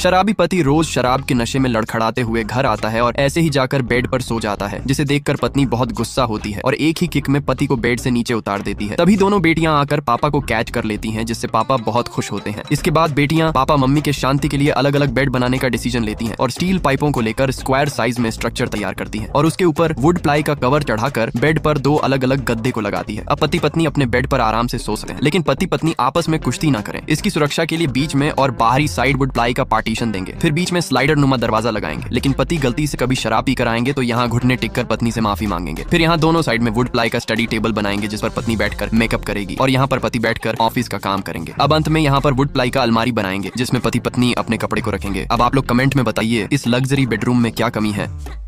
शराबी पति रोज शराब के नशे में लड़खड़ाते हुए घर आता है और ऐसे ही जाकर बेड पर सो जाता है जिसे देखकर पत्नी बहुत गुस्सा होती है और एक ही किक में पति को बेड से नीचे उतार देती है तभी दोनों बेटियां आकर पापा को कैच कर लेती हैं जिससे पापा बहुत खुश होते हैं इसके बाद बेटियां पापा मम्मी के शांति के लिए अलग अलग बेड बनाने का डिसीजन लेती है और स्टील पाइपों को लेकर स्क्वायर साइज में स्ट्रक्चर तैयार करती है और उसके ऊपर वुड प्लाई का कवर चढ़ाकर बेड पर दो अलग अलग गद्दे को लगाती है अब पति पत्नी अपने बेड पर आराम से सो सकते हैं लेकिन पति पत्नी आपस में कुश्ती न करें इसकी सुरक्षा के लिए बीच में और बाहरी साइड वुड प्लाई का पार्टी पार्टीशन देंगे फिर बीच में स्लाइडर नुमा दरवाजा लगाएंगे लेकिन पति गलती से कभी शराब पी आएंगे तो यहाँ घुटने टिक कर पत्नी से माफी मांगेंगे फिर यहाँ दोनों साइड में वुड प्लाई का स्टडी टेबल बनाएंगे जिस पर पत्नी बैठकर मेकअप करेगी और यहाँ पर पति बैठकर ऑफिस का काम करेंगे अब अंत में यहाँ पर वुड प्लाई का अलमारी बनाएंगे जिसमें पति पत्नी अपने कपड़े को रखेंगे अब आप लोग कमेंट में बताइए इस लग्जरी बेडरूम में क्या कमी है